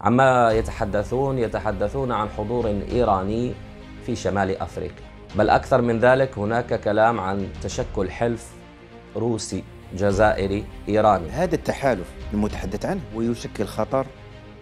عما يتحدثون يتحدثون عن حضور إيراني في شمال أفريقيا بل أكثر من ذلك هناك كلام عن تشكل حلف روسي جزائري إيراني هذا التحالف المتحدث عنه ويشكل خطر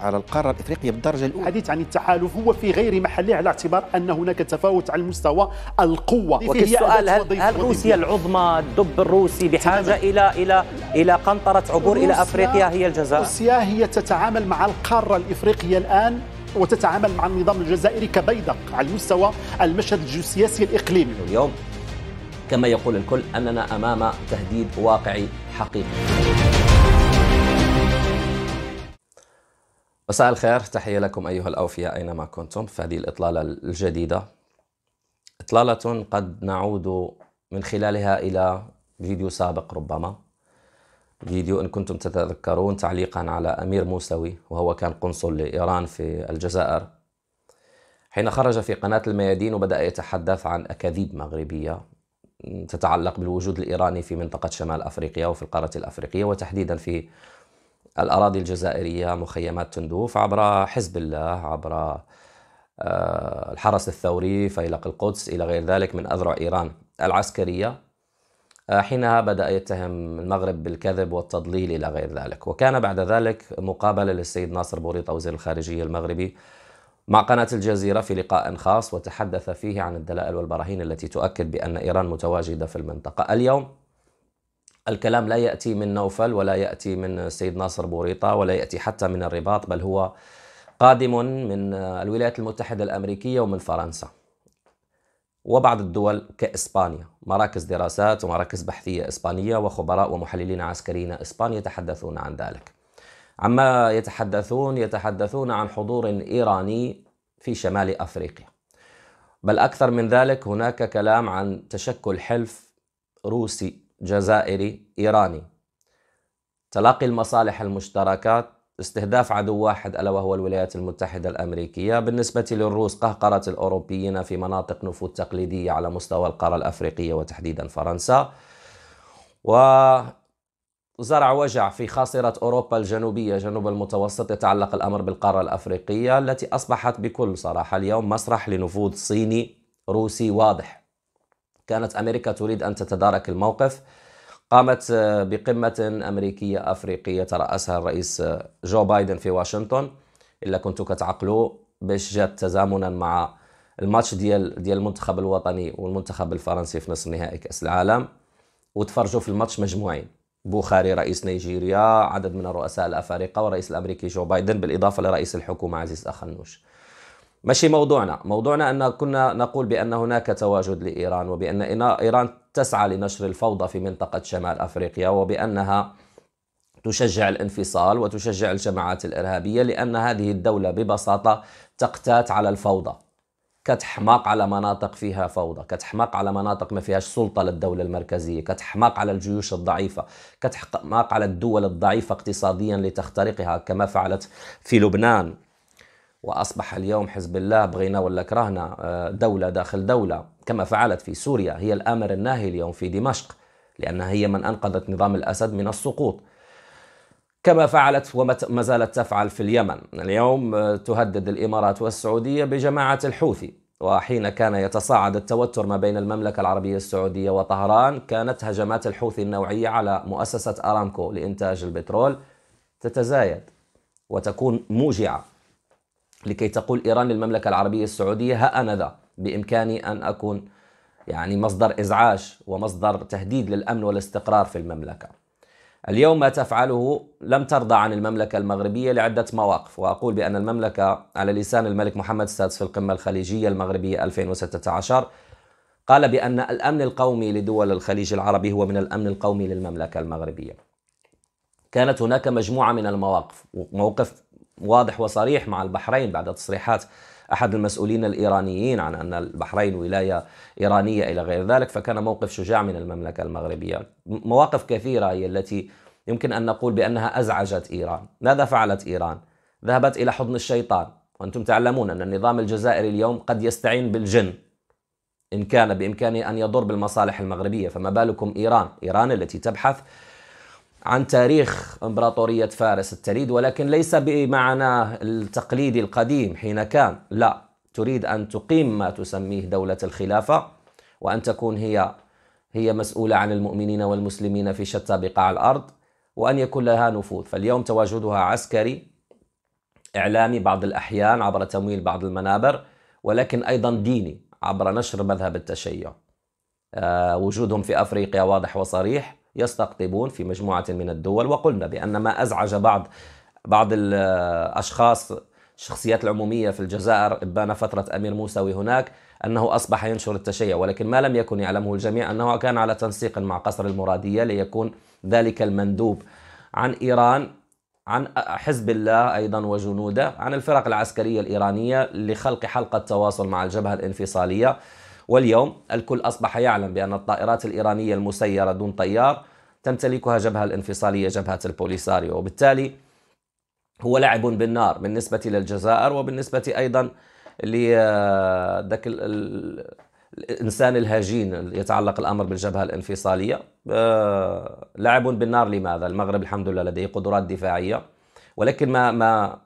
على القارة الإفريقية بالدرجة الأولى الحديث عن التحالف هو في غير محله على اعتبار أن هناك تفاوت على المستوى القوة وكي السؤال هل, هل روسيا العظمى الدب الروسي بحاجة إلى إلى إلى قنطرة عبور إلى أفريقيا هي الجزائر روسيا هي تتعامل مع القارة الإفريقية الآن وتتعامل مع النظام الجزائري كبيدق على المستوى المشهد الجيوسياسي الإقليمي اليوم كما يقول الكل أننا أمام تهديد واقعي حقيقي مساء الخير تحية لكم أيها الأوفياء أينما كنتم في هذه الإطلالة الجديدة إطلالة قد نعود من خلالها إلى فيديو سابق ربما فيديو إن كنتم تتذكرون تعليقا على أمير موسوي وهو كان قنصل لإيران في الجزائر حين خرج في قناة الميادين وبدأ يتحدث عن أكاذيب مغربية تتعلق بالوجود الإيراني في منطقة شمال أفريقيا وفي القارة الأفريقية وتحديدا في الأراضي الجزائرية مخيمات تندوف عبر حزب الله عبر آه، الحرس الثوري فيلق القدس إلى غير ذلك من أذرع إيران العسكرية آه، حينها بدأ يتهم المغرب بالكذب والتضليل إلى غير ذلك وكان بعد ذلك مقابلة للسيد ناصر بوريطة وزير الخارجية المغربي مع قناة الجزيرة في لقاء خاص وتحدث فيه عن الدلائل والبراهين التي تؤكد بأن إيران متواجدة في المنطقة اليوم الكلام لا يأتي من نوفل ولا يأتي من السيد ناصر بوريطة ولا يأتي حتى من الرباط بل هو قادم من الولايات المتحدة الأمريكية ومن فرنسا وبعض الدول كإسبانيا مراكز دراسات ومراكز بحثية إسبانية وخبراء ومحللين عسكريين إسبان يتحدثون عن ذلك عما يتحدثون يتحدثون عن حضور إيراني في شمال أفريقيا بل أكثر من ذلك هناك كلام عن تشكل حلف روسي جزائري إيراني تلاقي المصالح المشتركات استهداف عدو واحد ألا وهو الولايات المتحدة الأمريكية بالنسبة للروس قهقرة الأوروبيين في مناطق نفوذ تقليدية على مستوى القارة الأفريقية وتحديدا فرنسا وزرع وجع في خاصرة أوروبا الجنوبية جنوب المتوسط يتعلق الأمر بالقارة الأفريقية التي أصبحت بكل صراحة اليوم مسرح لنفوذ صيني روسي واضح كانت أمريكا تريد أن تتدارك الموقف قامت آه، بقمة أمريكية أفريقية ترأسها الرئيس آه، جو بايدن في واشنطن إلا كنتو كتعقلوا باش جات تزامنا مع الماتش ديال ديال المنتخب الوطني والمنتخب الفرنسي في نصف نهائي كأس العالم وتفرجوا في الماتش مجموعين بوخاري رئيس نيجيريا عدد من الرؤساء الأفارقة والرئيس الأمريكي جو بايدن بالإضافة لرئيس الحكومة عزيز أخنوش ماشي موضوعنا موضوعنا أن كنا نقول بأن هناك تواجد لإيران وبأن إيران تسعى لنشر الفوضى في منطقة شمال أفريقيا وبأنها تشجع الانفصال وتشجع الجماعات الإرهابية لأن هذه الدولة ببساطة تقتات على الفوضى كتحماق على مناطق فيها فوضى كتحماق على مناطق ما فيهاش سلطة للدولة المركزية كتحماق على الجيوش الضعيفة كتحماق على الدول الضعيفة اقتصاديا لتخترقها كما فعلت في لبنان واصبح اليوم حزب الله بغينا ولا كرهنا آه، دوله داخل دوله كما فعلت في سوريا هي الامر الناهي اليوم في دمشق لانها هي من انقذت نظام الاسد من السقوط. كما فعلت وما زالت تفعل في اليمن، اليوم آه، تهدد الامارات والسعوديه بجماعه الحوثي، وحين كان يتصاعد التوتر ما بين المملكه العربيه السعوديه وطهران، كانت هجمات الحوثي النوعيه على مؤسسه ارامكو لانتاج البترول تتزايد وتكون موجعه. لكي تقول إيران للمملكة العربية السعودية ها أنا ذا بإمكاني أن أكون يعني مصدر إزعاج ومصدر تهديد للأمن والاستقرار في المملكة اليوم ما تفعله لم ترضى عن المملكة المغربية لعدة مواقف وأقول بأن المملكة على لسان الملك محمد السادس في القمة الخليجية المغربية 2016 قال بأن الأمن القومي لدول الخليج العربي هو من الأمن القومي للمملكة المغربية كانت هناك مجموعة من المواقف موقف واضح وصريح مع البحرين بعد تصريحات احد المسؤولين الايرانيين عن ان البحرين ولايه ايرانيه الى غير ذلك فكان موقف شجاع من المملكه المغربيه مواقف كثيره هي التي يمكن ان نقول بانها ازعجت ايران ماذا فعلت ايران ذهبت الى حضن الشيطان وانتم تعلمون ان النظام الجزائري اليوم قد يستعين بالجن ان كان بامكانه ان يضر بالمصالح المغربيه فما بالكم ايران ايران التي تبحث عن تاريخ امبراطوريه فارس التليد ولكن ليس بمعناه التقليدي القديم حين كان لا تريد ان تقيم ما تسميه دوله الخلافه وان تكون هي هي مسؤوله عن المؤمنين والمسلمين في شتى بقاع الارض وان يكون لها نفوذ فاليوم تواجدها عسكري اعلامي بعض الاحيان عبر تمويل بعض المنابر ولكن ايضا ديني عبر نشر مذهب التشيع آه، وجودهم في افريقيا واضح وصريح يستقطبون في مجموعة من الدول وقلنا بأن ما أزعج بعض بعض الأشخاص الشخصيات العمومية في الجزائر إبان فترة أمير موسوي هناك أنه أصبح ينشر التشيع ولكن ما لم يكن يعلمه الجميع أنه كان على تنسيق مع قصر المرادية ليكون ذلك المندوب عن إيران عن حزب الله أيضا وجنوده عن الفرق العسكرية الإيرانية لخلق حلقة تواصل مع الجبهة الانفصالية واليوم الكل أصبح يعلم بأن الطائرات الإيرانية المسيرة دون طيار تمتلكها جبهة الانفصالية جبهة البوليساريو وبالتالي هو لعب بالنار بالنسبة للجزائر وبالنسبة أيضا لذاك الإنسان الهجين يتعلق الأمر بالجبهة الانفصالية آه، لعب بالنار لماذا؟ المغرب الحمد لله لديه قدرات دفاعية ولكن ما ما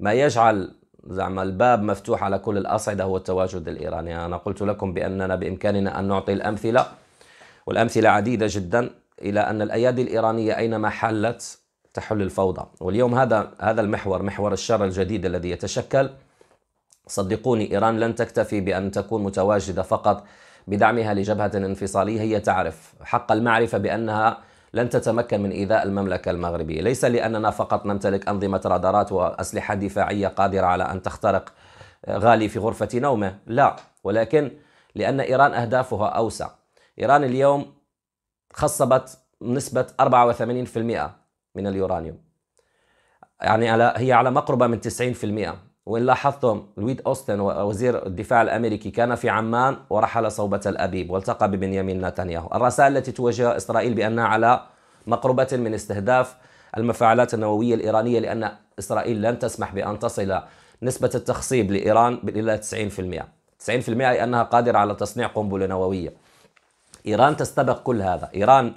ما يجعل زعما الباب مفتوح على كل الأصعدة هو التواجد الإيراني أنا قلت لكم بأننا بإمكاننا أن نعطي الأمثلة والأمثلة عديدة جدا إلى أن الأيادي الإيرانية أينما حلت تحل الفوضى واليوم هذا هذا المحور محور الشر الجديد الذي يتشكل صدقوني إيران لن تكتفي بأن تكون متواجدة فقط بدعمها لجبهة انفصالية هي تعرف حق المعرفة بأنها لن تتمكن من إيذاء المملكة المغربية ليس لأننا فقط نمتلك أنظمة رادارات وأسلحة دفاعية قادرة على أن تخترق غالي في غرفة نومه لا ولكن لأن إيران أهدافها أوسع إيران اليوم خصبت نسبة 84% من اليورانيوم يعني على هي على مقربة من 90% وإن لاحظتم لويد أوستن وزير الدفاع الأمريكي كان في عمان ورحل صوبة الأبيب والتقى ببنيامين نتنياهو الرسائل التي توجه إسرائيل بأنها على مقربة من استهداف المفاعلات النووية الإيرانية لأن إسرائيل لن تسمح بأن تصل نسبة التخصيب لإيران إلى 90% 90% لأنها قادرة على تصنيع قنبلة نووية إيران تستبق كل هذا إيران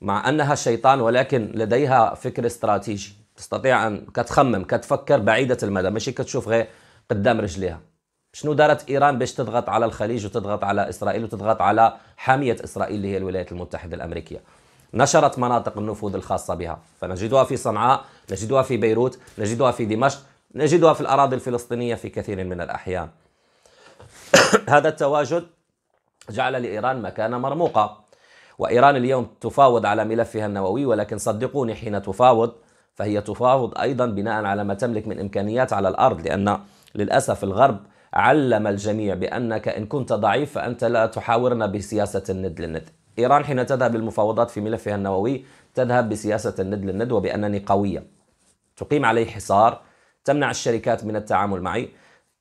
مع أنها شيطان ولكن لديها فكر استراتيجي تستطيع ان كتخمم كتفكر بعيده المدى ماشي كتشوف غير قدام رجليها شنو دارت ايران باش تضغط على الخليج وتضغط على اسرائيل وتضغط على حاميه اسرائيل اللي هي الولايات المتحده الامريكيه نشرت مناطق النفوذ الخاصه بها فنجدها في صنعاء نجدها في بيروت نجدها في دمشق نجدها في الاراضي الفلسطينيه في كثير من الاحيان هذا التواجد جعل لايران مكانه مرموقه وايران اليوم تفاوض على ملفها النووي ولكن صدقوني حين تفاوض فهي تفاوض أيضا بناء على ما تملك من إمكانيات على الأرض لأن للأسف الغرب علم الجميع بأنك إن كنت ضعيف فأنت لا تحاورنا بسياسة الند للند إيران حين تذهب للمفاوضات في ملفها النووي تذهب بسياسة الند للند وبأنني قوية تقيم علي حصار تمنع الشركات من التعامل معي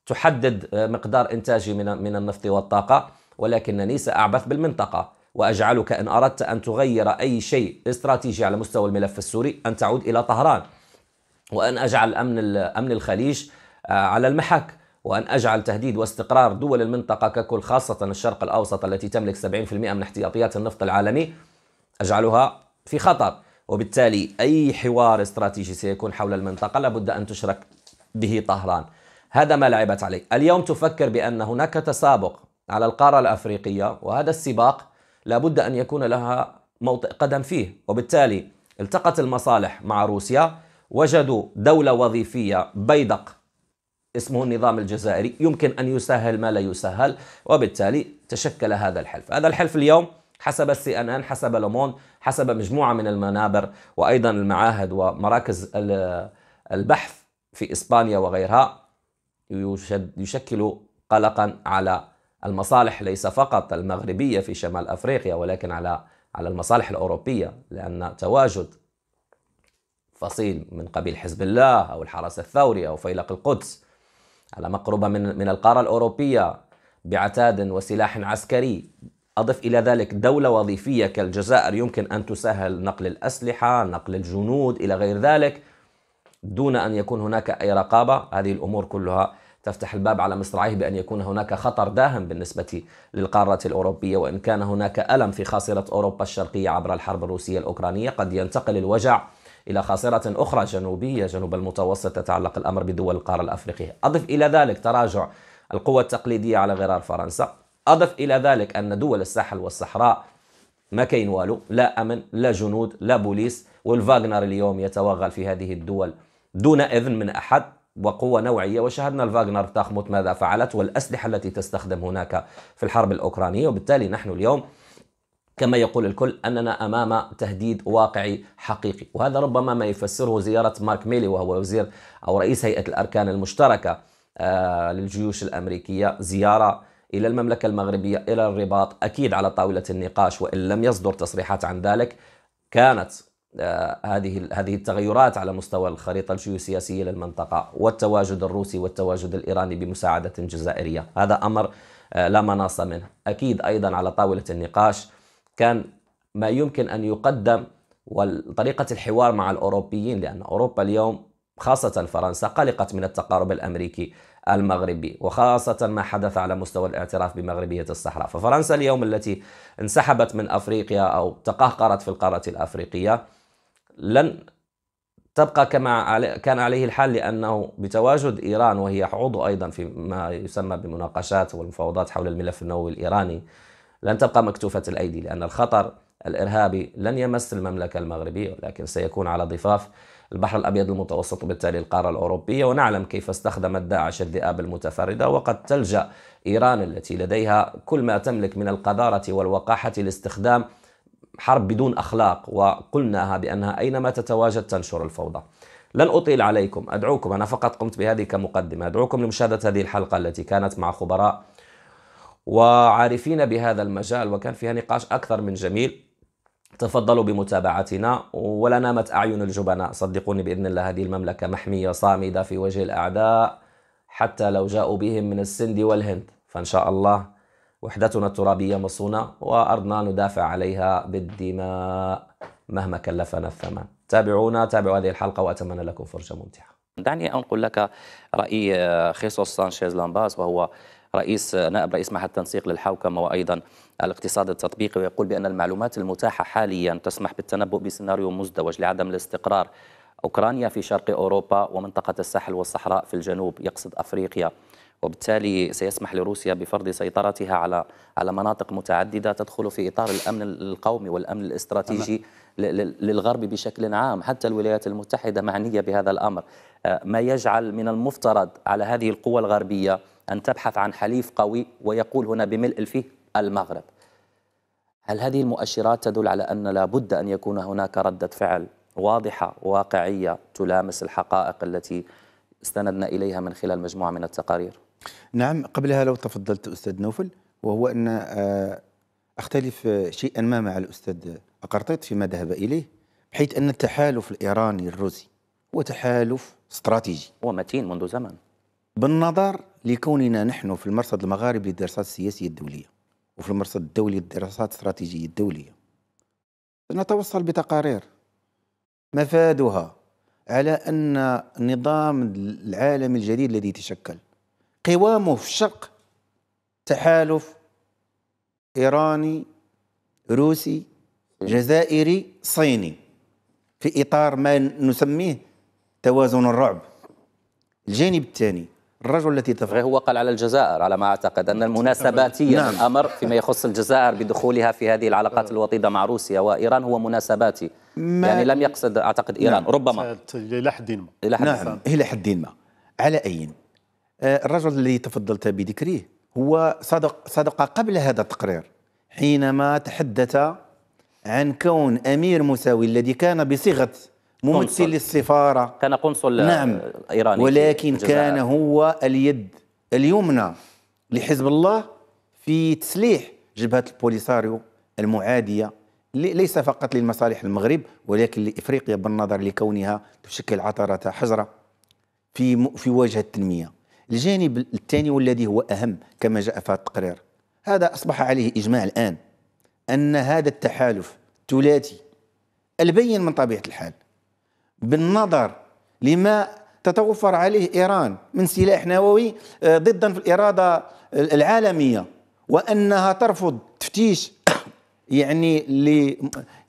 تحدد مقدار إنتاجي من النفط والطاقة ولكنني سأعبث بالمنطقة وأجعلك إن أردت أن تغير أي شيء استراتيجي على مستوى الملف السوري أن تعود إلى طهران وأن أجعل أمن أمن الخليج آه، على المحك وأن أجعل تهديد واستقرار دول المنطقة ككل خاصة الشرق الأوسط التي تملك 70% من احتياطيات النفط العالمي أجعلها في خطر وبالتالي أي حوار استراتيجي سيكون حول المنطقة لابد أن تشرك به طهران هذا ما لعبت عليه اليوم تفكر بأن هناك تسابق على القارة الأفريقية وهذا السباق لابد أن يكون لها موطئ قدم فيه وبالتالي التقت المصالح مع روسيا وجدوا دولة وظيفية بيدق اسمه النظام الجزائري يمكن أن يسهل ما لا يسهل وبالتالي تشكل هذا الحلف هذا الحلف اليوم حسب السي ان ان حسب لومون حسب مجموعه من المنابر وايضا المعاهد ومراكز البحث في اسبانيا وغيرها يشكل قلقا على المصالح ليس فقط المغربية في شمال أفريقيا ولكن على على المصالح الأوروبية لأن تواجد فصيل من قبيل حزب الله أو الحرس الثوري أو فيلق القدس على مقربة من من القارة الأوروبية بعتاد وسلاح عسكري أضف إلى ذلك دولة وظيفية كالجزائر يمكن أن تسهل نقل الأسلحة نقل الجنود إلى غير ذلك دون أن يكون هناك أي رقابة هذه الأمور كلها تفتح الباب على مصراعيه بأن يكون هناك خطر داهم بالنسبة للقارة الأوروبية وإن كان هناك ألم في خاصرة أوروبا الشرقية عبر الحرب الروسية الأوكرانية قد ينتقل الوجع إلى خاصرة أخرى جنوبية جنوب المتوسط تتعلق الأمر بدول القارة الأفريقية أضف إلى ذلك تراجع القوة التقليدية على غرار فرنسا أضف إلى ذلك أن دول الساحل والصحراء ما كاين والو لا أمن لا جنود لا بوليس والفاغنر اليوم يتوغل في هذه الدول دون إذن من أحد وقوة نوعية وشاهدنا الفاغنر تخمط ماذا فعلت والأسلحة التي تستخدم هناك في الحرب الأوكرانية وبالتالي نحن اليوم كما يقول الكل أننا أمام تهديد واقعي حقيقي وهذا ربما ما يفسره زيارة مارك ميلي وهو وزير أو رئيس هيئة الأركان المشتركة آه، للجيوش الأمريكية زيارة إلى المملكة المغربية إلى الرباط أكيد على طاولة النقاش وإن لم يصدر تصريحات عن ذلك كانت آه، هذه هذه التغيرات على مستوى الخريطه الجيوسياسيه للمنطقه والتواجد الروسي والتواجد الايراني بمساعده جزائريه، هذا امر آه، لا مناص منه، اكيد ايضا على طاوله النقاش كان ما يمكن ان يقدم وطريقه الحوار مع الاوروبيين لان اوروبا اليوم خاصه فرنسا قلقت من التقارب الامريكي المغربي وخاصة ما حدث على مستوى الاعتراف بمغربية الصحراء ففرنسا اليوم التي انسحبت من أفريقيا أو تقهقرت في القارة الأفريقية لن تبقى كما كان عليه الحال لأنه بتواجد إيران وهي عضو أيضا في ما يسمى بمناقشات والمفاوضات حول الملف النووي الإيراني لن تبقى مكتوفة الأيدي لأن الخطر الإرهابي لن يمس المملكة المغربية ولكن سيكون على ضفاف البحر الأبيض المتوسط وبالتالي القارة الأوروبية ونعلم كيف استخدمت داعش الذئاب المتفردة وقد تلجأ إيران التي لديها كل ما تملك من القذارة والوقاحة لاستخدام حرب بدون أخلاق وقلناها بأنها أينما تتواجد تنشر الفوضى لن أطيل عليكم أدعوكم أنا فقط قمت بهذه كمقدمة أدعوكم لمشاهدة هذه الحلقة التي كانت مع خبراء وعارفين بهذا المجال وكان فيها نقاش أكثر من جميل تفضلوا بمتابعتنا ولا نامت أعين الجبناء صدقوني بإذن الله هذه المملكة محمية صامدة في وجه الأعداء حتى لو جاءوا بهم من السند والهند فإن شاء الله وحدتنا الترابية مصونة وأرضنا ندافع عليها بالدماء مهما كلفنا الثمن تابعونا تابعوا هذه الحلقة وأتمنى لكم فرجة ممتعة دعني أنقل لك رأي خيسوس سانشيز لامباس وهو رئيس نائب رئيس معهد التنسيق للحوكمة وأيضا الاقتصاد التطبيقي ويقول بأن المعلومات المتاحة حاليا تسمح بالتنبؤ بسيناريو مزدوج لعدم الاستقرار أوكرانيا في شرق أوروبا ومنطقة الساحل والصحراء في الجنوب يقصد أفريقيا وبالتالي سيسمح لروسيا بفرض سيطرتها على على مناطق متعدده تدخل في اطار الامن القومي والامن الاستراتيجي للغرب بشكل عام حتى الولايات المتحده معنيه بهذا الامر آه، ما يجعل من المفترض على هذه القوى الغربيه ان تبحث عن حليف قوي ويقول هنا بملء الفيه المغرب هل هذه المؤشرات تدل على ان لابد ان يكون هناك رده فعل واضحه واقعيه تلامس الحقائق التي استندنا اليها من خلال مجموعه من التقارير نعم قبلها لو تفضلت أستاذ نوفل وهو أن آه، أختلف شيئا ما مع الأستاذ أقرطيط فيما ذهب إليه بحيث أن التحالف الإيراني الروسي هو تحالف استراتيجي ومتين منذ زمن بالنظر لكوننا نحن في المرصد المغاربي للدراسات السياسية الدولية وفي المرصد الدولي للدراسات الاستراتيجية الدولية نتوصل بتقارير مفادها على أن النظام العالمي الجديد الذي تشكل قوامه في الشرق تحالف إيراني روسي جزائري صيني في إطار ما نسميه توازن الرعب الجانب الثاني الرجل الذي تفرق هو قال على الجزائر على ما أعتقد أن المناسباتية نعم. الأمر فيما يخص الجزائر بدخولها في هذه العلاقات آه. الوطيدة مع روسيا وإيران هو مناسباتي يعني لم يقصد أعتقد إيران نعم. ربما نعم. إلى حد ما إلى حد نعم إلى حد ما على أي آه، الرجل الذي تفضلت بذكره هو صدق صدق قبل هذا التقرير حينما تحدث عن كون امير مساوي الذي كان بصيغه ممثل السفاره كان قنصل نعم ايراني ولكن كان هو اليد اليمنى لحزب الله في تسليح جبهه البوليساريو المعاديه ليس فقط للمصالح المغرب ولكن لافريقيا بالنظر لكونها تشكل عثره حجره في في واجهه التنميه الجانب الثاني والذي هو أهم كما جاء في التقرير هذا أصبح عليه إجماع الآن أن هذا التحالف الثلاثي البين من طبيعة الحال بالنظر لما تتوفر عليه إيران من سلاح نووي آه، ضدا في الإرادة العالمية وأنها ترفض تفتيش يعني ل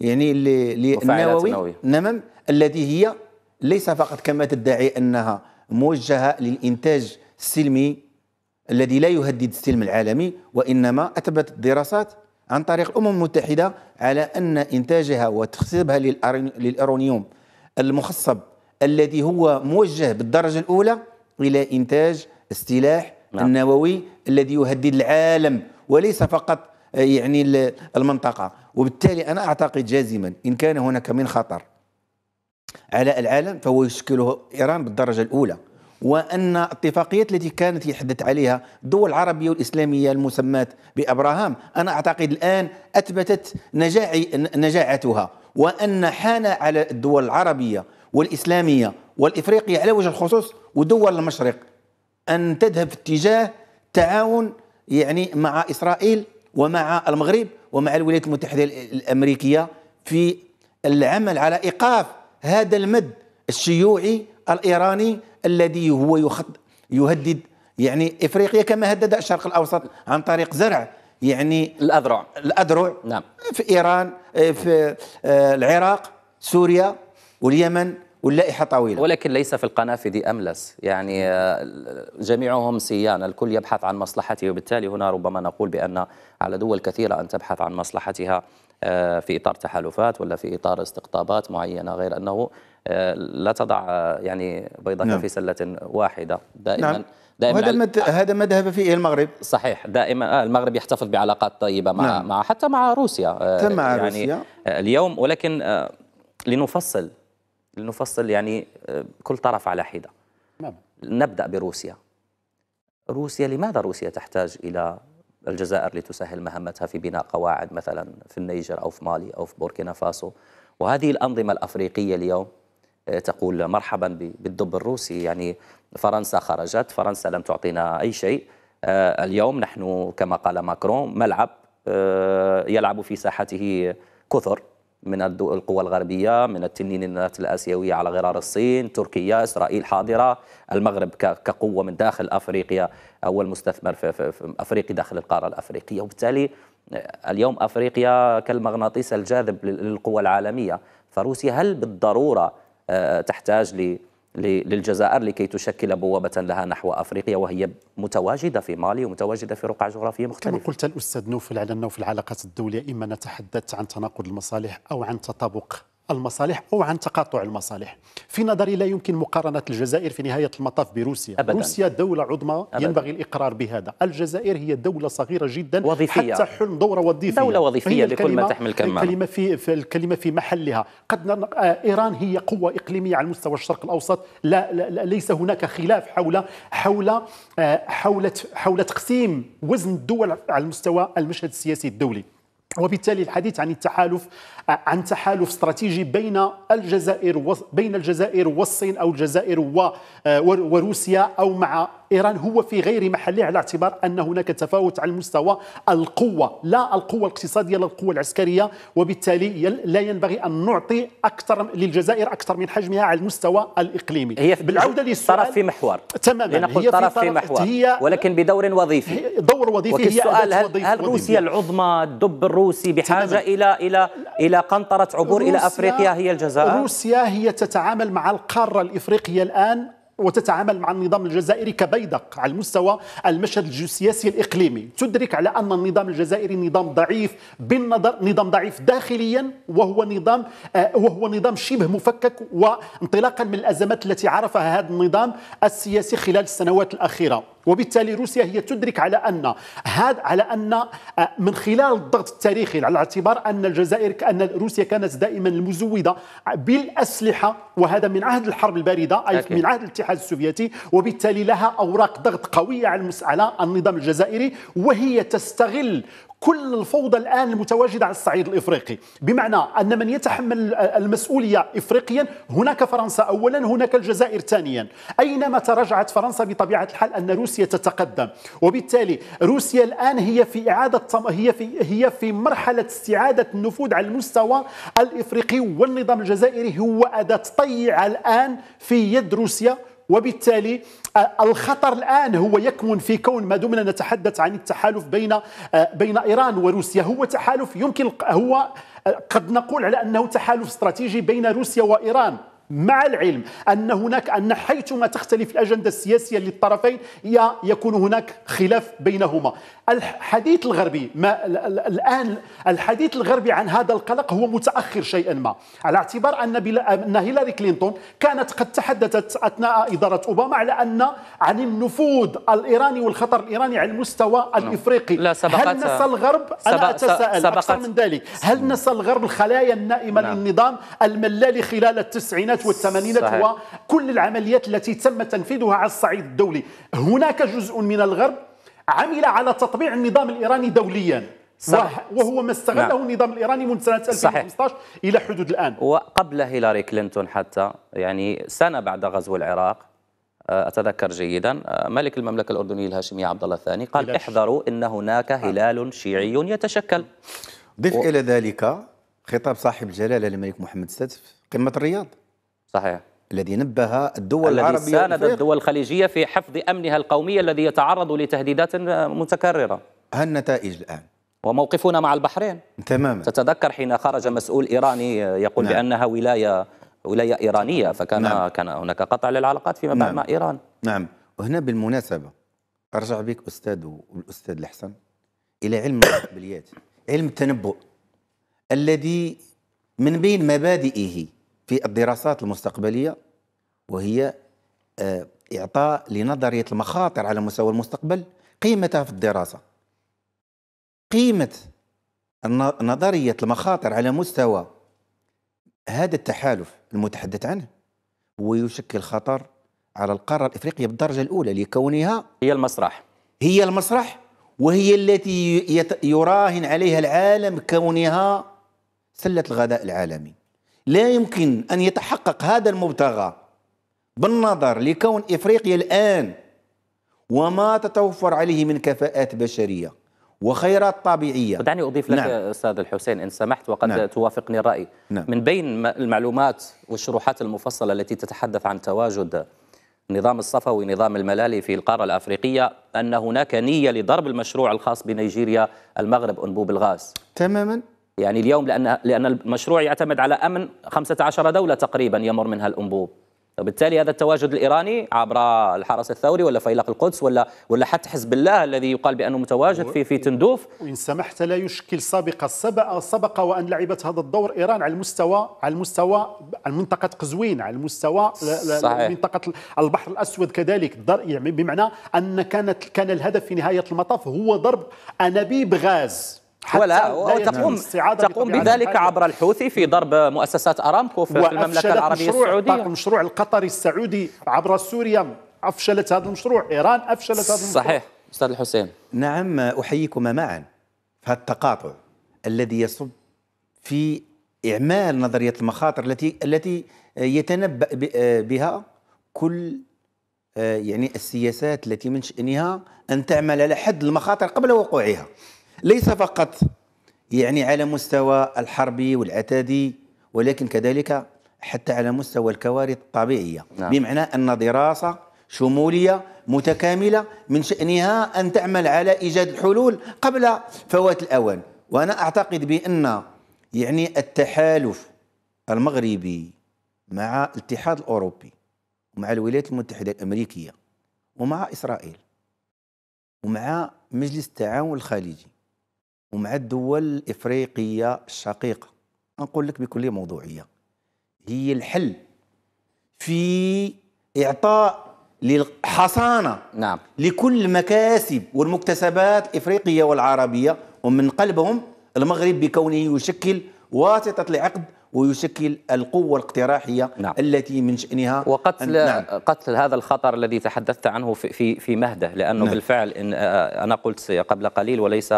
يعني للنووي نمم التي هي ليس فقط كما تدعي أنها موجهة للإنتاج السلمي الذي لا يهدد السلم العالمي وإنما أثبتت الدراسات عن طريق الأمم المتحدة على أن إنتاجها وتخصيبها للأرونيوم المخصب الذي هو موجه بالدرجة الأولى إلى إنتاج السلاح نعم. النووي الذي يهدد العالم وليس فقط آه، يعني المنطقة وبالتالي أنا أعتقد جازما إن كان هناك من خطر على العالم فهو يشكله إيران بالدرجة الأولى وأن الاتفاقيات التي كانت يحدث عليها الدول العربية والإسلامية المسمات بأبراهام أنا أعتقد الآن أثبتت نجاعتها وأن حان على الدول العربية والإسلامية والإفريقية على وجه الخصوص ودول المشرق أن تذهب في اتجاه تعاون يعني مع إسرائيل ومع المغرب ومع الولايات المتحدة الأمريكية في العمل على إيقاف هذا المد الشيوعي الإيراني الذي هو يخط يهدد يعني إفريقيا كما هدد الشرق الأوسط عن طريق زرع يعني الأذرع الأذرع نعم في إيران آه، في آه، العراق سوريا واليمن واللائحة طويلة ولكن ليس في القنافذ أملس يعني آه، جميعهم سيان الكل يبحث عن مصلحته وبالتالي هنا ربما نقول بأن على دول كثيرة أن تبحث عن مصلحتها في إطار تحالفات ولا في إطار استقطابات معينة غير أنه آه، لا تضع آه، يعني بيضك نعم. في سله واحده دائما نعم. دائما وهذا المد... هذا ما ذهب فيه المغرب صحيح دائما آه، المغرب يحتفظ بعلاقات طيبه مع نعم. مع حتى مع روسيا حتى مع يعني روسيا اليوم ولكن لنفصل لنفصل يعني كل طرف على حده نعم. نبدا بروسيا روسيا لماذا روسيا تحتاج الى الجزائر لتسهل مهمتها في بناء قواعد مثلا في النيجر او في مالي او في بوركينا فاسو وهذه الانظمه الافريقيه اليوم تقول مرحبا بالدب الروسي يعني فرنسا خرجت فرنسا لم تعطينا أي شيء آه، اليوم نحن كما قال ماكرون ملعب آه، يلعب في ساحته كثر من القوى الغربية من التنينات الآسيوية على غرار الصين تركيا إسرائيل حاضرة المغرب كقوة من داخل أفريقيا أول مستثمر في أفريقي داخل القارة الأفريقية وبالتالي آه، اليوم أفريقيا كالمغناطيس الجاذب للقوى العالمية فروسيا هل بالضرورة تحتاج للجزائر لكي تشكل بوابة لها نحو أفريقيا وهي متواجدة في مالي ومتواجدة في رقع جغرافية مختلفة كما قلت الأستاذ نوفل على أنه في العلاقات الدولية إما نتحدث عن تناقض المصالح أو عن تطابق المصالح أو عن تقاطع المصالح في نظري لا يمكن مقارنة الجزائر في نهاية المطاف بروسيا أبداً. روسيا دولة عظمى أبداً. ينبغي الإقرار بهذا الجزائر هي دولة صغيرة جدا وظيفية. حتى حلم دورة وظيفية دولة وظيفية لكل ما تحمل كلمه الكلمة في, في الكلمة في محلها قد نر... آه، إيران هي قوة إقليمية على مستوى الشرق الأوسط لا, لا, لا ليس هناك خلاف حول حول آه، حول حول تقسيم وزن الدول على مستوى المشهد السياسي الدولي وبالتالي الحديث عن التحالف آه، عن تحالف استراتيجي بين الجزائر بين الجزائر والصين او الجزائر آه، وروسيا او مع إيران هو في غير محله على اعتبار أن هناك تفاوت على المستوى القوة لا القوة الاقتصادية لا القوة العسكرية وبالتالي لا ينبغي أن نعطي أكثر للجزائر أكثر من حجمها على المستوى الإقليمي هي في بالعودة للسؤال طرف في محور تماما هي طرف في محور هي ولكن بدور وظيفي دور وظيفي هي السؤال هل, وظيف هل روسيا العظمى الدب الروسي بحاجة تماماً. إلى إلى إلى قنطرة عبور إلى أفريقيا هي الجزائر روسيا هي تتعامل مع القارة الإفريقية الآن وتتعامل مع النظام الجزائري كبيدق على المستوى المشهد السياسي الإقليمي تدرك على أن النظام الجزائري نظام ضعيف بالنظر نظام ضعيف داخليا وهو نظام آه، وهو نظام شبه مفكك وانطلاقا من الأزمات التي عرفها هذا النظام السياسي خلال السنوات الأخيرة وبالتالي روسيا هي تدرك على ان هذا على ان آه، من خلال الضغط التاريخي على اعتبار ان الجزائر ان روسيا كانت دائما المزوده بالاسلحه وهذا من عهد الحرب البارده اي من عهد الاتحاد الاتحاد السوفيتي وبالتالي لها أوراق ضغط قوية على النظام الجزائري وهي تستغل كل الفوضى الان المتواجده على الصعيد الافريقي بمعنى ان من يتحمل المسؤوليه افريقيا هناك فرنسا اولا هناك الجزائر ثانيا اينما تراجعت فرنسا بطبيعه الحال ان روسيا تتقدم وبالتالي روسيا الان هي في اعاده هي في هي في مرحله استعاده النفوذ على المستوى الافريقي والنظام الجزائري هو اداه طيعه الان في يد روسيا وبالتالي آه، الخطر الان هو يكمن في كون ما دمنا نتحدث عن التحالف بين آه، بين ايران وروسيا هو تحالف يمكن هو آه، قد نقول على انه تحالف استراتيجي بين روسيا وايران مع العلم أن هناك أن حيثما تختلف الأجندة السياسية للطرفين يكون هناك خلاف بينهما الحديث الغربي ما الآن الحديث الغربي عن هذا القلق هو متأخر شيئا ما على اعتبار أن, أن هيلاري كلينتون كانت قد تحدثت أثناء إدارة أوباما على أن عن النفوذ الإيراني والخطر الإيراني على المستوى نعم. الإفريقي لا هل نسى الغرب أنا أتساءل أكثر من ذلك هل نعم. نسى الغرب الخلايا النائمة نعم. للنظام الملالي خلال التسعينات الستينات والثمانينات صحيح. وكل العمليات التي تم تنفيذها على الصعيد الدولي هناك جزء من الغرب عمل على تطبيع النظام الإيراني دوليا صح. وهو ما استغله نعم. النظام الإيراني منذ سنة 2015 صحيح. إلى حدود الآن وقبل هيلاري كلينتون حتى يعني سنة بعد غزو العراق آه، أتذكر جيدا آه، ملك المملكة الأردنية الهاشمية عبد الله الثاني قال هلاش. احذروا إن هناك آه. هلال شيعي يتشكل ضف و... إلى ذلك خطاب صاحب الجلالة الملك محمد السادس في قمة الرياض صحيح الذي نبه الدول الذي العربية ساند الدول الخليجية في حفظ أمنها القومي الذي يتعرض لتهديدات متكررة ها النتائج الآن وموقفنا مع البحرين تماما تتذكر حين خرج مسؤول إيراني يقول نعم. بأنها ولاية ولاية إيرانية فكان نعم. كان هناك قطع للعلاقات فيما بعد نعم. مع إيران نعم وهنا بالمناسبة أرجع بك أستاذ والأستاذ الحسن إلى علم المستقبليات علم التنبؤ الذي من بين مبادئه في الدراسات المستقبلية وهي آه، إعطاء لنظرية المخاطر على مستوى المستقبل قيمتها في الدراسة قيمة نظرية المخاطر على مستوى هذا التحالف المتحدث عنه هو يشكل خطر على القارة الإفريقية بالدرجة الأولى لكونها هي المسرح هي المسرح وهي التي يراهن عليها العالم كونها سلة الغذاء العالمي لا يمكن أن يتحقق هذا المبتغى بالنظر لكون إفريقيا الآن وما تتوفر عليه من كفاءات بشرية وخيرات طبيعية دعني أضيف لك نعم. أستاذ الحسين إن سمحت وقد نعم. توافقني الرأي نعم. من بين المعلومات والشروحات المفصلة التي تتحدث عن تواجد نظام الصفوي نظام الملالي في القارة الأفريقية أن هناك نية لضرب المشروع الخاص بنيجيريا المغرب أنبوب الغاز تماما يعني اليوم لأن لأن المشروع يعتمد على أمن 15 دولة تقريبا يمر منها الأنبوب وبالتالي هذا التواجد الإيراني عبر الحرس الثوري ولا فيلق القدس ولا ولا حتى حزب الله الذي يقال بأنه متواجد في في تندوف وإن سمحت لا يشكل سابقة سبق سبق وأن لعبت هذا الدور إيران على المستوى على المستوى منطقة قزوين على المستوى صحيح. منطقة البحر الأسود كذلك يعني بمعنى أن كانت كان الهدف في نهاية المطاف هو ضرب أنابيب غاز ولا تقوم تقوم بذلك عبر الحوثي في ضرب مؤسسات ارامكو في المملكه العربيه السعوديه المشروع القطري السعودي عبر سوريا افشلت هذا المشروع ايران افشلت هذا المشروع صحيح استاذ الحسين نعم احييكما معا في هذا التقاطع الذي يصب في اعمال نظريه المخاطر التي التي يتنبا بها كل آه، يعني السياسات التي من شانها ان تعمل على حد المخاطر قبل وقوعها ليس فقط يعني على مستوى الحربي والعتادي ولكن كذلك حتى على مستوى الكوارث الطبيعية نعم. بمعنى أن دراسة شمولية متكاملة من شأنها أن تعمل على إيجاد الحلول قبل فوات الأوان وأنا أعتقد بأن يعني التحالف المغربي مع الاتحاد الأوروبي ومع الولايات المتحدة الأمريكية ومع إسرائيل ومع مجلس التعاون الخليجي ومع الدول الإفريقية الشقيقة نقول لك بكل موضوعية هي الحل في إعطاء للحصانة نعم. لكل المكاسب والمكتسبات الإفريقية والعربية ومن قلبهم المغرب بكونه يشكل واسطة العقد ويشكل القوة الاقتراحية نعم. التي من شأنها وقتل نعم. قتل هذا الخطر الذي تحدثت عنه في في مهده لأنه نعم. بالفعل إن آه، أنا قلت قبل قليل وليس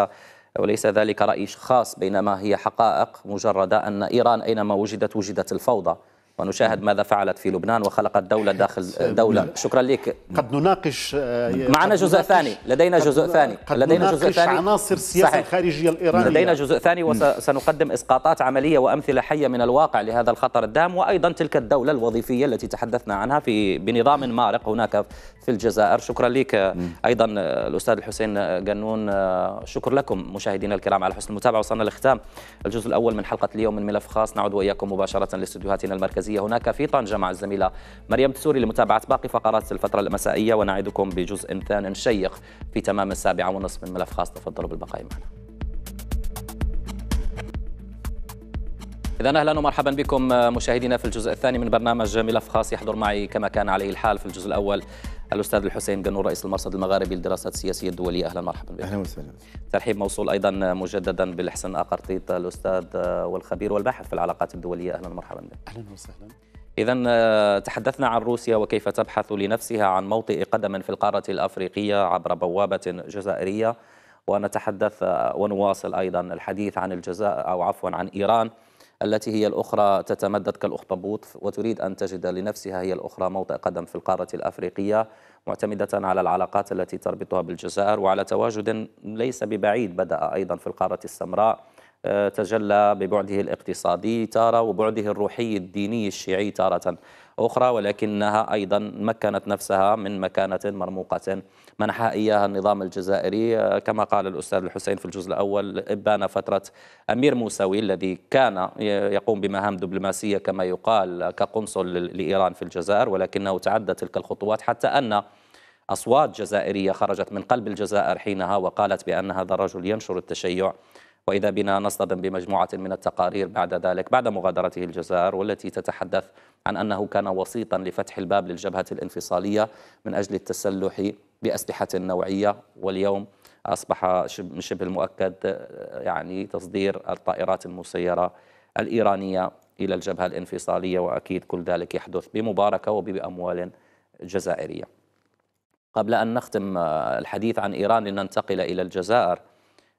وليس ذلك رأي خاص بينما هي حقائق مجردة أن إيران أينما وجدت وجدت الفوضى ونشاهد ماذا فعلت في لبنان وخلقت دولة داخل دولة شكرا لك قد نناقش آه، معنا جزء ثاني لدينا جزء ثاني لدينا جزء ثاني عناصر السياسة الخارجية الإيرانية لدينا جزء ثاني وسنقدم إسقاطات عملية وأمثلة حية من الواقع لهذا الخطر الدام وأيضا تلك الدولة الوظيفية التي تحدثنا عنها في بنظام مارق هناك في الجزائر شكرا لك أيضا الأستاذ الحسين قنون شكر لكم مشاهدينا الكرام على حسن المتابعة وصلنا لختام الجزء الأول من حلقة اليوم من ملف خاص نعود وإياكم مباشرة لاستديوهاتنا المركزية هناك في طنجة مع الزميلة مريم تسوري لمتابعة باقي فقرات الفترة المسائية ونعدكم بجزء ثان شيق في تمام السابعة ونصف من ملف خاص تفضلوا بالبقاء معنا إذا أهلا ومرحبا بكم مشاهدينا في الجزء الثاني من برنامج ملف خاص يحضر معي كما كان عليه الحال في الجزء الأول الاستاذ الحسين قنور رئيس المرصد المغاربي للدراسات السياسيه الدوليه اهلا مرحبا بك اهلا وسهلا ترحيب موصول ايضا مجددا بالاحسن اقرطيط الاستاذ والخبير والباحث في العلاقات الدوليه اهلا مرحبا بك اهلا وسهلا إذا آه، تحدثنا عن روسيا وكيف تبحث لنفسها عن موطئ قدم في القارة الأفريقية عبر بوابة جزائرية ونتحدث آه، ونواصل أيضا الحديث عن الجزائر أو عفوا عن إيران التي هي الأخرى تتمدد كالأخطبوط وتريد أن تجد لنفسها هي الأخرى موطئ قدم في القارة الأفريقية معتمدة على العلاقات التي تربطها بالجزائر وعلى تواجد ليس ببعيد بدأ أيضا في القارة السمراء تجلى ببعده الاقتصادي تارة وبعده الروحي الديني الشيعي تارة أخرى ولكنها أيضا مكنت نفسها من مكانة مرموقة منحها إياها النظام الجزائري كما قال الأستاذ الحسين في الجزء الأول إبان فترة أمير موسوي الذي كان يقوم بمهام دبلوماسية كما يقال كقنصل لإيران في الجزائر ولكنه تعدى تلك الخطوات حتى أن أصوات جزائرية خرجت من قلب الجزائر حينها وقالت بأن هذا الرجل ينشر التشيع وإذا بنا نصطدم بمجموعة من التقارير بعد ذلك بعد مغادرته الجزائر والتي تتحدث عن أنه كان وسيطا لفتح الباب للجبهة الانفصالية من أجل التسلح بأسلحة نوعية واليوم أصبح شبه المؤكد يعني تصدير الطائرات المسيرة الإيرانية إلى الجبهة الانفصالية وأكيد كل ذلك يحدث بمباركة وبأموال جزائرية قبل أن نختم الحديث عن إيران لننتقل إلى الجزائر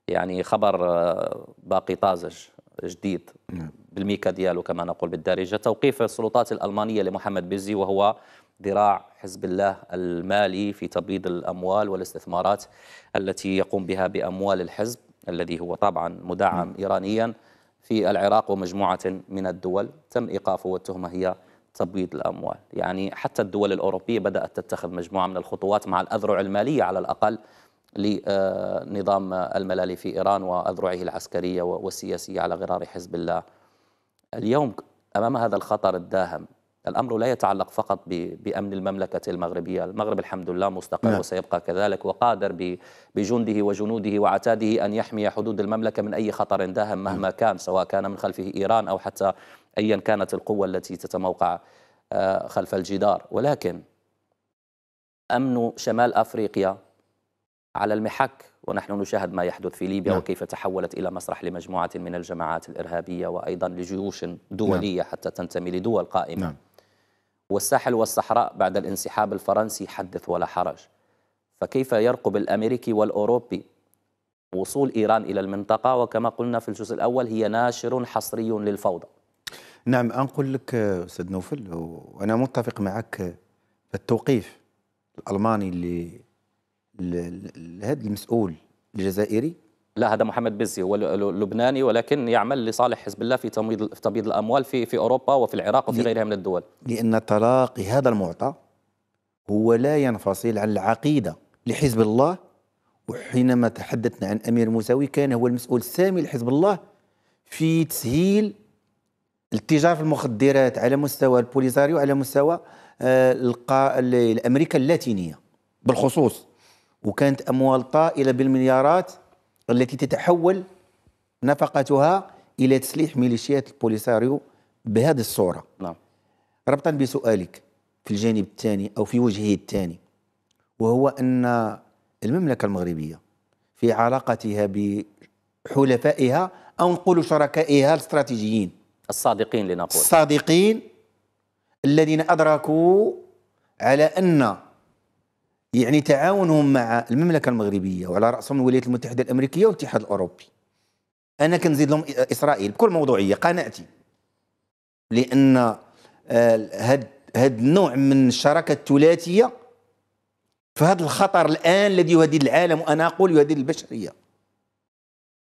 يعني خبر آه، باقي طازج جديد نعم. بالميكا ديالو كما نقول بالدارجة توقيف السلطات الألمانية لمحمد بيزي وهو ذراع حزب الله المالي في تبييض الأموال والاستثمارات التي يقوم بها بأموال الحزب الذي هو طبعا مدعم نعم. إيرانيا في العراق ومجموعة من الدول تم إيقافه والتهمة هي تبييض الأموال يعني حتى الدول الأوروبية بدأت تتخذ مجموعة من الخطوات مع الأذرع المالية على الأقل لنظام الملالي في إيران وأذرعه العسكرية والسياسية على غرار حزب الله اليوم أمام هذا الخطر الداهم الأمر لا يتعلق فقط بأمن المملكة المغربية المغرب الحمد لله مستقر نعم. وسيبقى كذلك وقادر بجنده وجنوده وعتاده أن يحمي حدود المملكة من أي خطر داهم نعم. مهما كان سواء كان من خلفه إيران أو حتى أيا كانت القوة التي تتموقع آه، خلف الجدار ولكن أمن شمال أفريقيا على المحك ونحن نشاهد ما يحدث في ليبيا نعم. وكيف تحولت إلى مسرح لمجموعة من الجماعات الإرهابية وأيضا لجيوش دولية نعم. حتى تنتمي لدول قائمة نعم. والساحل والصحراء بعد الانسحاب الفرنسي حدث ولا حرج فكيف يرقب الأمريكي والأوروبي وصول إيران إلى المنطقة وكما قلنا في الجزء الأول هي ناشر حصري للفوضى نعم أنقل لك أستاذ نوفل وأنا متفق معك في التوقيف الألماني اللي لهذا المسؤول الجزائري لا هذا محمد بزي هو لبناني ولكن يعمل لصالح حزب الله في تمويض في تبييض الاموال في في اوروبا وفي العراق وفي غيرها من الدول لان تلاقي هذا المعطى هو لا ينفصل عن العقيده لحزب الله وحينما تحدثنا عن امير الموساوي كان هو المسؤول السامي لحزب الله في تسهيل التجاره في المخدرات على مستوى البوليزاريو على مستوى آه، الامريكا اللاتينيه بالخصوص وكانت أموال طائلة بالمليارات التي تتحول نفقتها إلى تسليح ميليشيات البوليساريو بهذه الصورة نعم. ربطا بسؤالك في الجانب الثاني أو في وجهه الثاني وهو أن المملكة المغربية في علاقتها بحلفائها أو نقول شركائها الاستراتيجيين الصادقين لنقول الصادقين الذين أدركوا على أن يعني تعاونهم مع المملكه المغربيه وعلى راسهم الولايات المتحده الامريكيه والاتحاد الاوروبي انا كنزيد لهم اسرائيل بكل موضوعيه قناعتي لان آه، هاد هاد النوع من الشراكه الثلاثيه فهذا الخطر الان الذي يهدد العالم وانا اقول يهدد البشريه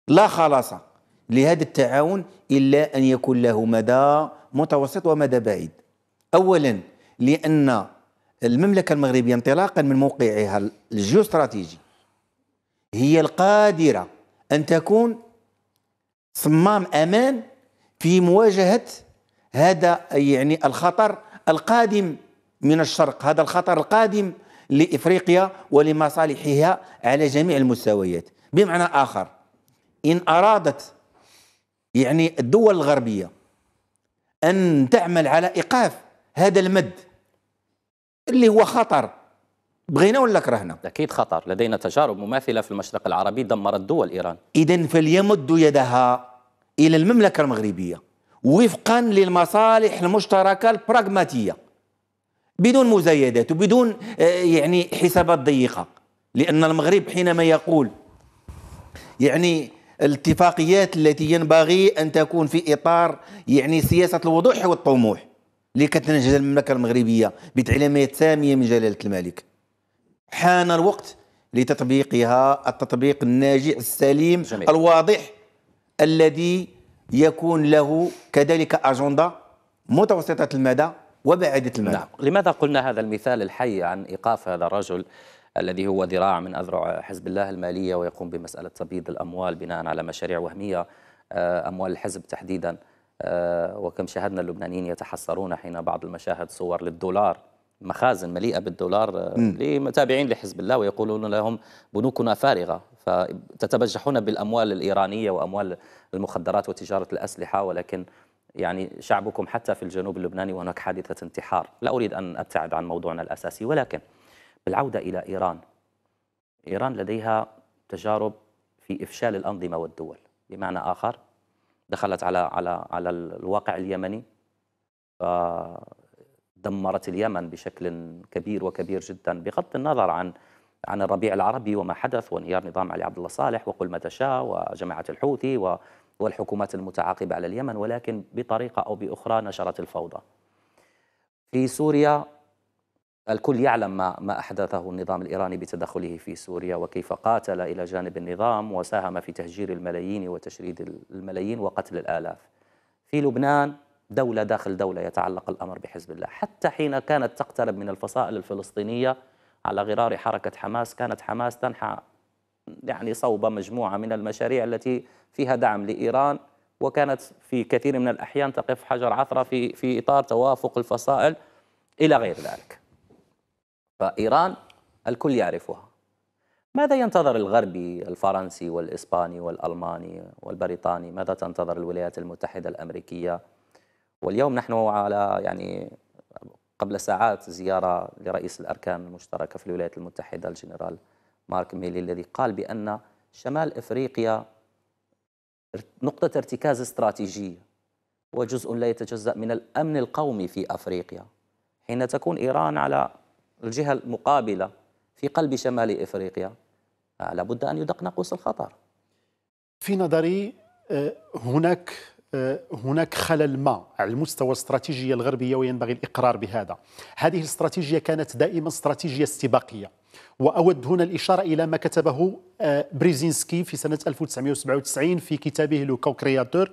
لا خلاص لهذا التعاون الا ان يكون له مدى متوسط ومدى بعيد اولا لان المملكة المغربية انطلاقا من موقعها الجيوستراتيجي هي القادرة أن تكون صمام أمان في مواجهة هذا يعني الخطر القادم من الشرق هذا الخطر القادم لإفريقيا ولمصالحها على جميع المستويات بمعنى آخر إن أرادت يعني الدول الغربية أن تعمل على إيقاف هذا المد اللي هو خطر بغينا ولا كرهنا اكيد خطر لدينا تجارب مماثله في المشرق العربي دمرت دول ايران اذا فليمد يدها الى المملكه المغربيه وفقا للمصالح المشتركه البراغماتيه بدون مزايدات وبدون آه، يعني حسابات ضيقه لان المغرب حينما يقول يعني الاتفاقيات التي ينبغي ان تكون في اطار يعني سياسه الوضوح والطموح اللي كتنجز المملكه المغربيه بتعليمات ساميه من جلاله الملك حان الوقت لتطبيقها التطبيق الناجع السليم جميل. الواضح الذي يكون له كذلك اجنده متوسطه المدى وبعيده المدى نعم. لماذا قلنا هذا المثال الحي عن ايقاف هذا الرجل الذي هو ذراع من اذرع حزب الله الماليه ويقوم بمساله تبييض الاموال بناء على مشاريع وهميه آه، اموال الحزب تحديدا آه، وكم شاهدنا اللبنانيين يتحسرون حين بعض المشاهد صور للدولار مخازن مليئه بالدولار آه، لمتابعين لحزب الله ويقولون لهم بنوكنا فارغه فتتبجحون بالاموال الايرانيه واموال المخدرات وتجاره الاسلحه ولكن يعني شعبكم حتى في الجنوب اللبناني وهناك حادثه انتحار، لا اريد ان ابتعد عن موضوعنا الاساسي ولكن بالعوده الى ايران ايران لديها تجارب في افشال الانظمه والدول، بمعنى اخر دخلت على على على الواقع اليمني دمرت اليمن بشكل كبير وكبير جدا بغض النظر عن عن الربيع العربي وما حدث وانهيار نظام علي عبد الله صالح وقل ما تشاء وجماعه الحوثي والحكومات المتعاقبه على اليمن ولكن بطريقه او باخرى نشرت الفوضى. في سوريا الكل يعلم ما ما احدثه النظام الايراني بتدخله في سوريا وكيف قاتل الى جانب النظام وساهم في تهجير الملايين وتشريد الملايين وقتل الالاف. في لبنان دوله داخل دوله يتعلق الامر بحزب الله، حتى حين كانت تقترب من الفصائل الفلسطينيه على غرار حركه حماس، كانت حماس تنحى يعني صوب مجموعه من المشاريع التي فيها دعم لايران وكانت في كثير من الاحيان تقف حجر عثره في في اطار توافق الفصائل الى غير ذلك. فإيران الكل يعرفها ماذا ينتظر الغربي الفرنسي والإسباني والألماني والبريطاني ماذا تنتظر الولايات المتحدة الأمريكية واليوم نحن على يعني قبل ساعات زيارة لرئيس الأركان المشتركة في الولايات المتحدة الجنرال مارك ميلي الذي قال بأن شمال إفريقيا نقطة ارتكاز استراتيجية وجزء لا يتجزأ من الأمن القومي في أفريقيا حين تكون إيران على الجهة المقابلة في قلب شمال إفريقيا آه، لابد أن يدق ناقوس الخطر في نظري آه، هناك آه، هناك خلل ما على المستوى الاستراتيجية الغربية وينبغي الإقرار بهذا هذه الاستراتيجية كانت دائما استراتيجية استباقية وأود هنا الإشارة إلى ما كتبه بريزينسكي في سنة 1997 في كتابه لوكو كرياتور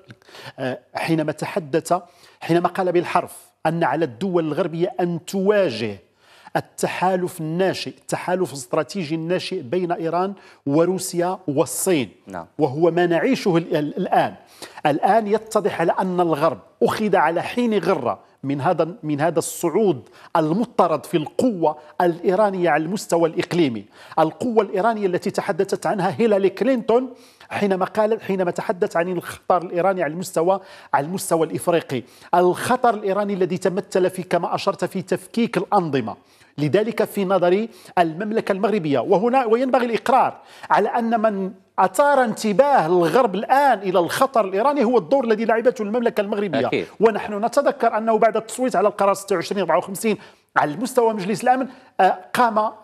حينما تحدث حينما قال بالحرف أن على الدول الغربية أن تواجه التحالف الناشئ التحالف الاستراتيجي الناشئ بين إيران وروسيا والصين نعم. وهو ما نعيشه الآن الآن يتضح على أن الغرب أخذ على حين غرة من هذا من هذا الصعود المضطرد في القوه الايرانيه على المستوى الاقليمي، القوه الايرانيه التي تحدثت عنها هيلاري كلينتون حينما قال حينما تحدث عن الخطر الايراني على المستوى على المستوى الافريقي، الخطر الايراني الذي تمثل في كما اشرت في تفكيك الانظمه، لذلك في نظري المملكة المغربية وهنا وينبغي الإقرار على أن من أثار انتباه الغرب الآن إلى الخطر الإيراني هو الدور الذي لعبته المملكة المغربية أكيد. ونحن نتذكر أنه بعد التصويت على القرار 26 54 على مستوى مجلس الامن آه، قام آه، آه،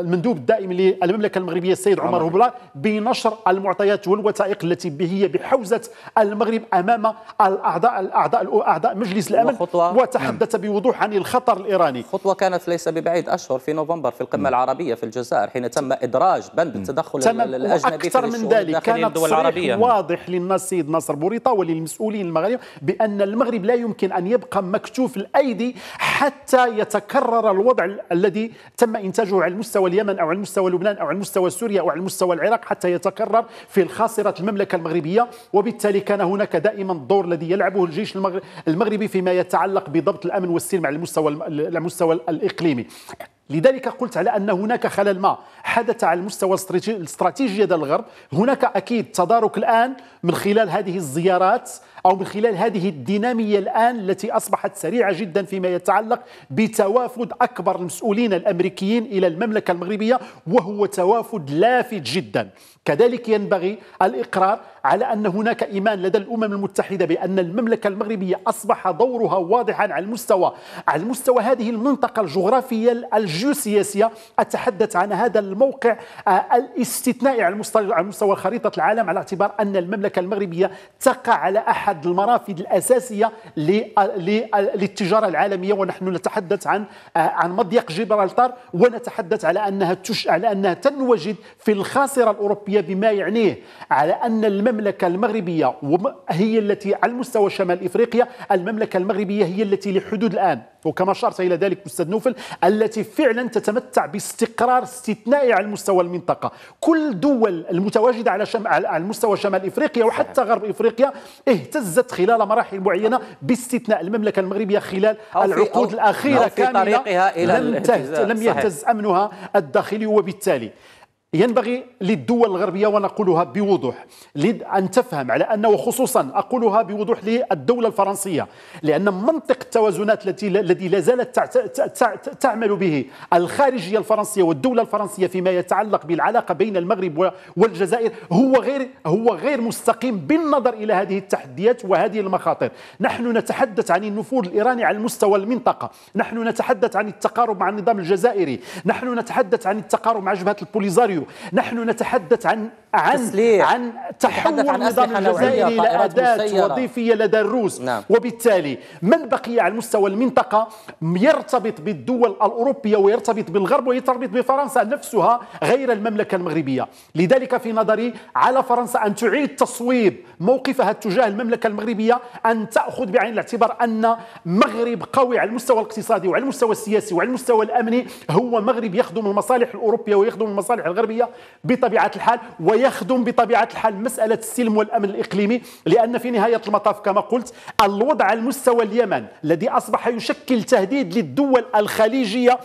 المندوب الدائم للمملكه المغربيه السيد عمر هبلا بنشر المعطيات والوثائق التي هي بحوزه المغرب امام الاعضاء الاعضاء اعضاء مجلس الامن خطوة نعم. وتحدث نعم. بوضوح عن الخطر الايراني خطوه كانت ليس ببعيد اشهر في نوفمبر في القمه م. نعم. العربيه في الجزائر حين تم نعم. ادراج بند التدخل الاجنبي اكثر من ذلك كان الدول العربيه واضح للسيد ناصر بوريطه وللمسؤولين المغاربه بان المغرب لا يمكن ان يبقى مكتوف الايدي حتى حتى يتكرر الوضع الذي تم إنتاجه على مستوى اليمن أو على مستوى لبنان أو على مستوى سوريا أو على مستوى العراق حتى يتكرر في الخاصرة المملكة المغربية وبالتالي كان هناك دائما الدور الذي يلعبه الجيش المغربي فيما يتعلق بضبط الأمن والسلم على المستوى, المستوى الإقليمي لذلك قلت على أن هناك خلل ما حدث على المستوى الاستراتيجي ديال الغرب هناك أكيد تدارك الآن من خلال هذه الزيارات أو من خلال هذه الدينامية الآن التي أصبحت سريعة جدا فيما يتعلق بتوافد أكبر المسؤولين الأمريكيين إلى المملكة المغربية وهو توافد لافت جدا كذلك ينبغي الإقرار على أن هناك إيمان لدى الأمم المتحدة بأن المملكة المغربية أصبح دورها واضحا على المستوى على المستوى هذه المنطقة الجغرافية الجيوسياسية أتحدث عن هذا الموقع آه، الاستثنائي على المستوى على مستوى خريطة العالم على اعتبار أن المملكة المغربية تقع على أحد المرافد الأساسية للتجارة العالمية ونحن نتحدث عن آه، عن مضيق جبرالتر ونتحدث على أنها على أنها تنوجد في الخاصرة الأوروبية العربية بما يعنيه على أن المملكة المغربية هي التي على مستوى شمال إفريقيا المملكة المغربية هي التي لحدود الآن وكما أشرت إلى ذلك أستاذ نوفل التي فعلا تتمتع باستقرار استثنائي على مستوى المنطقة كل دول المتواجدة على, شم... على مستوى شمال إفريقيا وحتى غرب إفريقيا اهتزت خلال مراحل معينة باستثناء المملكة المغربية خلال العقود الأخيرة كاملة لم, تهت... لم يهتز أمنها الداخلي وبالتالي ينبغي للدول الغربية ونقولها بوضوح أن تفهم على أنه خصوصا أقولها بوضوح للدولة الفرنسية لأن منطق التوازنات التي الذي لا زالت تعمل به الخارجية الفرنسية والدولة الفرنسية فيما يتعلق بالعلاقة بين المغرب والجزائر هو غير هو غير مستقيم بالنظر إلى هذه التحديات وهذه المخاطر نحن نتحدث عن النفوذ الإيراني على مستوى المنطقة نحن نتحدث عن التقارب مع النظام الجزائري نحن نتحدث عن التقارب مع جبهة البوليزاريو نحن نتحدث عن عن تسليح. عن تحول النظام الجزائري الى اداه وظيفيه لدى الروس نعم. وبالتالي من بقي على مستوى المنطقه يرتبط بالدول الاوروبيه ويرتبط بالغرب ويرتبط بفرنسا نفسها غير المملكه المغربيه لذلك في نظري على فرنسا ان تعيد تصويب موقفها تجاه المملكه المغربيه ان تاخذ بعين الاعتبار ان مغرب قوي على المستوى الاقتصادي وعلى المستوى السياسي وعلى المستوى الامني هو مغرب يخدم المصالح الاوروبيه ويخدم المصالح الغربيه بطبيعه الحال ويخدم بطبيعة الحال مسألة السلم والأمن الإقليمي لأن في نهاية المطاف كما قلت الوضع على مستوى اليمن الذي أصبح يشكل تهديد للدول الخليجية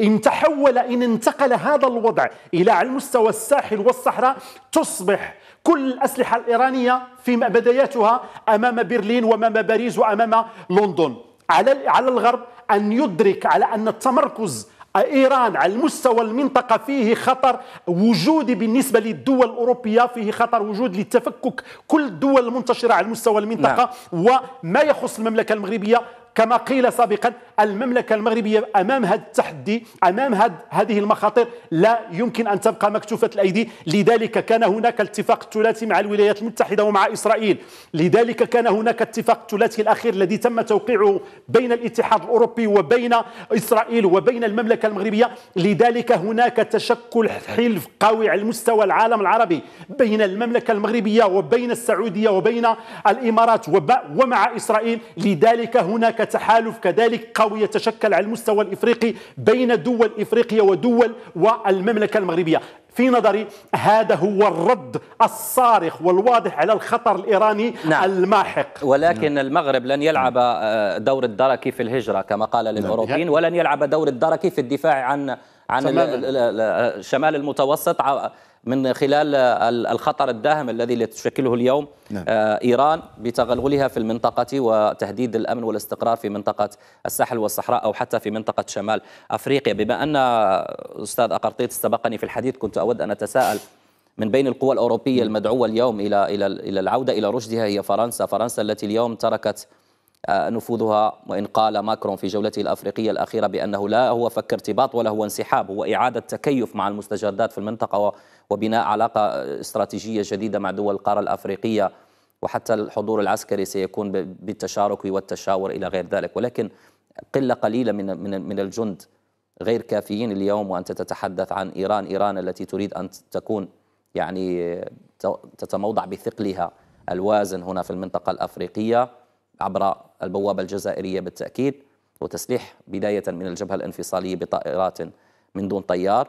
إن تحول إن انتقل هذا الوضع إلى على المستوى الساحل والصحراء تصبح كل الأسلحة الإيرانية في بداياتها أمام برلين وأمام باريس وأمام لندن على على الغرب أن يدرك على أن التمركز إيران على المستوى المنطقة فيه خطر وجودي بالنسبة للدول الأوروبية فيه خطر وجود لتفكك كل الدول المنتشرة على المستوى المنطقة نعم. وما يخص المملكة المغربية كما قيل سابقا المملكة المغربية أمام هذا التحدي أمام هاد هذه المخاطر لا يمكن أن تبقى مكتوفة الأيدي لذلك كان هناك الاتفاق الثلاثي مع الولايات المتحدة ومع إسرائيل لذلك كان هناك اتفاق الثلاثي الأخير الذي تم توقيعه بين الاتحاد الأوروبي وبين إسرائيل وبين المملكة المغربية لذلك هناك تشكل حلف قوي على مستوى العالم العربي بين المملكة المغربية وبين السعودية وبين الإمارات ومع إسرائيل لذلك هناك تحالف كذلك قوي سخاوي يتشكل على المستوى الإفريقي بين دول إفريقيا ودول والمملكة المغربية في نظري هذا هو الرد الصارخ والواضح على الخطر الإيراني نعم. الماحق ولكن نعم. المغرب لن يلعب نعم. آه، دور الدركي في الهجرة كما قال للأوروبيين نعم. ولن يلعب دور الدركي في الدفاع عن عن شمال المتوسط من خلال الخطر الداهم الذي تشكله اليوم نعم. آه، إيران بتغلغلها في المنطقة وتهديد الأمن والاستقرار في منطقة الساحل والصحراء أو حتى في منطقة شمال أفريقيا بما أن أستاذ اقرطيت سبقني في الحديث كنت أود أن أتساءل من بين القوى الأوروبية نعم. المدعوة اليوم إلى إلى إلى العودة إلى رشدها هي فرنسا، فرنسا التي اليوم تركت آه، نفوذها وإن قال ماكرون في جولته الأفريقية الأخيرة بأنه لا هو فك ارتباط ولا هو انسحاب هو إعادة تكيف مع المستجدات في المنطقة وبناء علاقة استراتيجية جديدة مع دول القارة الأفريقية وحتى الحضور العسكري سيكون بالتشارك والتشاور إلى غير ذلك ولكن قلة قليلة من من الجند غير كافيين اليوم وأنت تتحدث عن إيران إيران التي تريد أن تكون يعني تتموضع بثقلها الوازن هنا في المنطقة الأفريقية عبر البوابة الجزائرية بالتأكيد وتسليح بداية من الجبهة الانفصالية بطائرات من دون طيار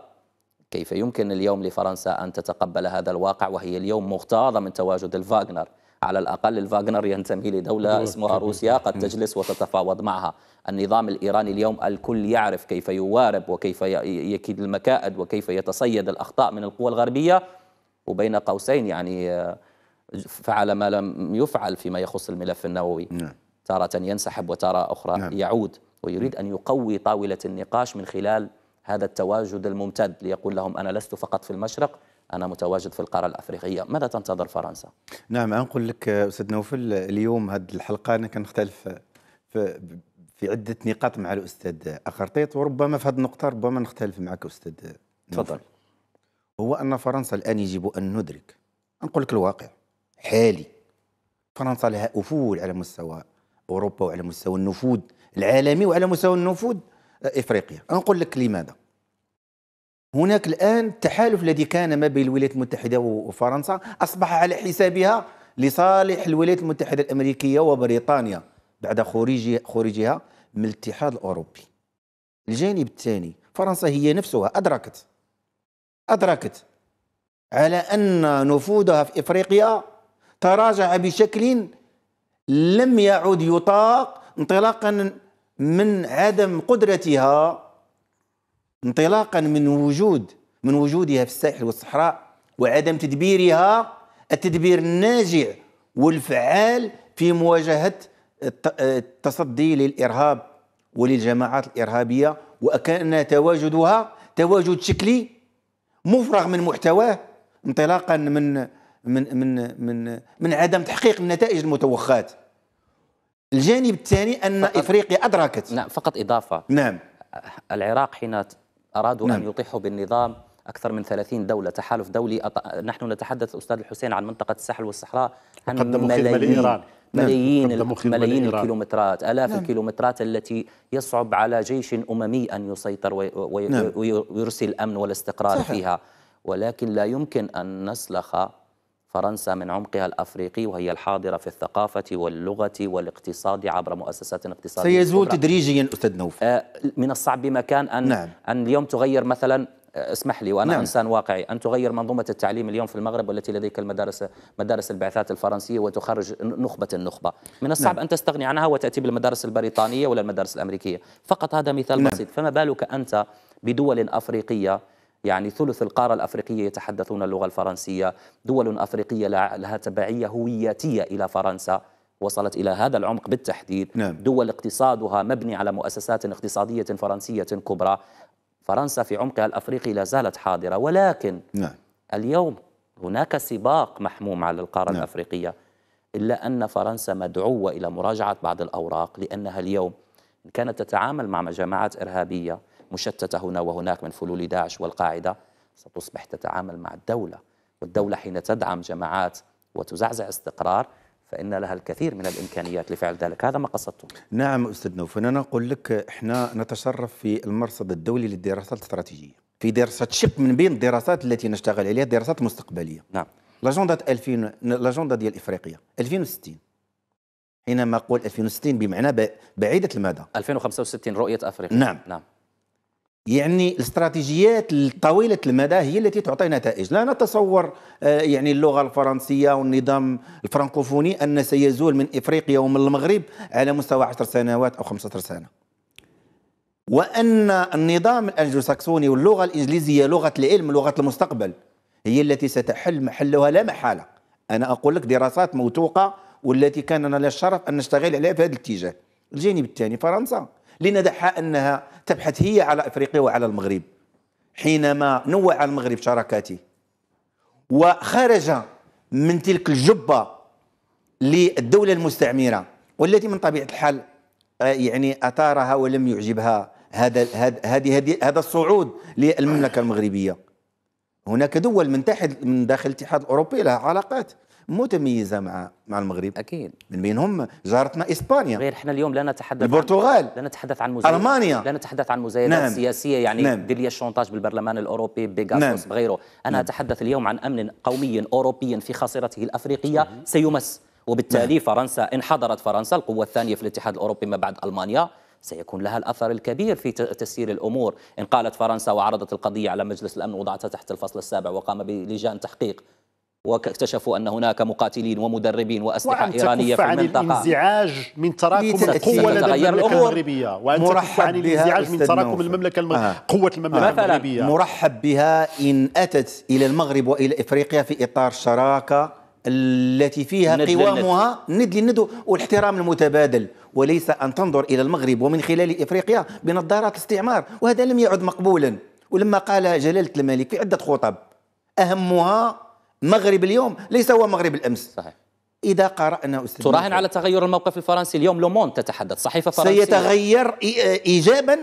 كيف يمكن اليوم لفرنسا أن تتقبل هذا الواقع وهي اليوم مغتاظة من تواجد الفاغنر على الأقل الفاغنر ينتمي لدولة اسمها روسيا قد تجلس وتتفاوض معها النظام الإيراني اليوم الكل يعرف كيف يوارب وكيف يكيد المكائد وكيف يتصيد الأخطاء من القوى الغربية وبين قوسين يعني فعل ما لم يفعل فيما يخص الملف النووي نعم. تارة ينسحب وتارة أخرى نعم. يعود ويريد أن يقوي طاولة النقاش من خلال هذا التواجد الممتد ليقول لهم أنا لست فقط في المشرق أنا متواجد في القارة الأفريقية ماذا تنتظر فرنسا؟ نعم أنقل لك أستاذ نوفل اليوم هذه الحلقة أنا كنختلف في, في عدة نقاط مع الأستاذ أخرطيط وربما في هذه النقطة ربما نختلف معك أستاذ تفضل هو أن فرنسا الآن يجب أن ندرك نقول لك الواقع حالي فرنسا لها أفول على مستوى أوروبا وعلى مستوى النفوذ العالمي وعلى مستوى النفوذ افريقيا نقول لك لماذا هناك الان التحالف الذي كان ما بين الولايات المتحده وفرنسا اصبح على حسابها لصالح الولايات المتحده الامريكيه وبريطانيا بعد خروجها خروجها من الاتحاد الاوروبي الجانب الثاني فرنسا هي نفسها ادركت ادركت على ان نفوذها في افريقيا تراجع بشكل لم يعد يطاق انطلاقا من عدم قدرتها انطلاقا من وجود من وجودها في الساحل والصحراء وعدم تدبيرها التدبير الناجع والفعال في مواجهه التصدي للارهاب وللجماعات الارهابيه وكان تواجدها تواجد شكلي مفرغ من محتواه انطلاقا من من من من من عدم تحقيق النتائج المتوخاه الجانب الثاني أن إفريقيا أدركت نعم فقط إضافة نعم العراق حين أرادوا نعم. أن يطيحوا بالنظام أكثر من 30 دولة تحالف دولي أط... نحن نتحدث أستاذ الحسين عن منطقة الساحل والصحراء عن ملايين ملايين نعم. ملايين الكيلومترات آلاف نعم. الكيلومترات التي يصعب على جيش أممي أن يسيطر وي... وي... نعم. ويرسل الأمن والاستقرار صحيح. فيها ولكن لا يمكن أن نسلخ فرنسا من عمقها الافريقي وهي الحاضره في الثقافه واللغه والاقتصاد عبر مؤسسات اقتصاديه سيزول تدريجيا استاذ نوف آه، من الصعب بمكان ان نعم. ان اليوم تغير مثلا آه، اسمح لي وانا نعم. انسان واقعي ان تغير منظومه التعليم اليوم في المغرب والتي لديك المدارس مدارس البعثات الفرنسيه وتخرج نخبه النخبه من الصعب نعم. ان تستغني عنها وتاتي بالمدارس البريطانيه ولا المدارس الامريكيه فقط هذا مثال نعم. بسيط فما بالك انت بدول افريقيه يعني ثلث القارة الأفريقية يتحدثون اللغة الفرنسية دول أفريقية لها تبعية هوياتية إلى فرنسا وصلت إلى هذا العمق بالتحديد نعم. دول اقتصادها مبني على مؤسسات اقتصادية فرنسية كبرى فرنسا في عمقها الأفريقي لا زالت حاضرة ولكن نعم. اليوم هناك سباق محموم على القارة نعم. الأفريقية إلا أن فرنسا مدعوة إلى مراجعة بعض الأوراق لأنها اليوم كانت تتعامل مع جماعات إرهابية مشتتة هنا وهناك من فلول داعش والقاعدة ستصبح تتعامل مع الدولة والدولة حين تدعم جماعات وتزعزع استقرار فإن لها الكثير من الإمكانيات لفعل ذلك هذا ما قصدته نعم أستاذ نوفل أنا أقول لك إحنا نتشرف في المرصد الدولي للدراسات الاستراتيجية في دراسة شق من بين الدراسات التي نشتغل عليها دراسات مستقبلية نعم لاجندا 2000 لاجندا ديال افريقيا 2060 حينما اقول 2060 بمعنى بعيده المدى 2065 رؤيه افريقيا نعم نعم يعني الاستراتيجيات الطويلة المدى هي التي تعطي نتائج لا نتصور آه، يعني اللغه الفرنسيه والنظام الفرنكوفوني ان سيزول من افريقيا ومن المغرب على مستوى 10 سنوات او 15 سنه وان النظام الانجلوساكسوني واللغه الانجليزيه لغه العلم لغه المستقبل هي التي ستحل محلها لا محاله انا اقول لك دراسات موثوقه والتي كان لنا الشرف ان نشتغل عليها في هذا الاتجاه الجانب الثاني فرنسا لندعها أنها تبحث هي على أفريقيا وعلى المغرب حينما نوع المغرب شراكاته وخرج من تلك الجبة للدولة المستعمرة والتي من طبيعة الحال آه، يعني أثارها ولم يعجبها هذا هذه هذا الصعود للمملكة المغربية هناك دول من تحت من داخل الاتحاد الأوروبي لها علاقات متميزه مع مع المغرب اكيد من بينهم جارتنا اسبانيا غير احنا اليوم لا نتحدث البرتغال لا نتحدث عن مزايدات المانيا لا نتحدث عن مزايدات نعم. سياسيه يعني نعم. دليا الشونتاج بالبرلمان الاوروبي بيغاسوس نعم. بغيره انا نعم. اتحدث اليوم عن امن قومي اوروبي في خاصرته الافريقيه نعم. سيمس وبالتالي نعم. فرنسا ان حضرت فرنسا القوه الثانيه في الاتحاد الاوروبي ما بعد المانيا سيكون لها الأثر الكبير في تسيير الأمور إن قالت فرنسا وعرضت القضية على مجلس الأمن وضعتها تحت الفصل السابع وقام بلجان تحقيق واكتشفوا أن هناك مقاتلين ومدربين وأسلحة إيرانية في المنطقة عن الانزعاج من تراكم القوة لدى المملكة المغربية وأن تكف عن الانزعاج من تراكم المملكة المغ... آه. قوة المملكة آه. المغربية مرحب بها إن أتت إلى المغرب وإلى إفريقيا في إطار شراكة التي فيها ند قوامها ند للند والاحترام المتبادل وليس أن تنظر إلى المغرب ومن خلال إفريقيا بنظارات الاستعمار وهذا لم يعد مقبولا ولما قال جلالة الملك في عدة خطب أهمها مغرب اليوم ليس هو مغرب الامس صحيح اذا قرانا استاذ تراهن على تغير الموقف الفرنسي اليوم لومون تتحدث صحيفه فرنسيه سيتغير ايجابا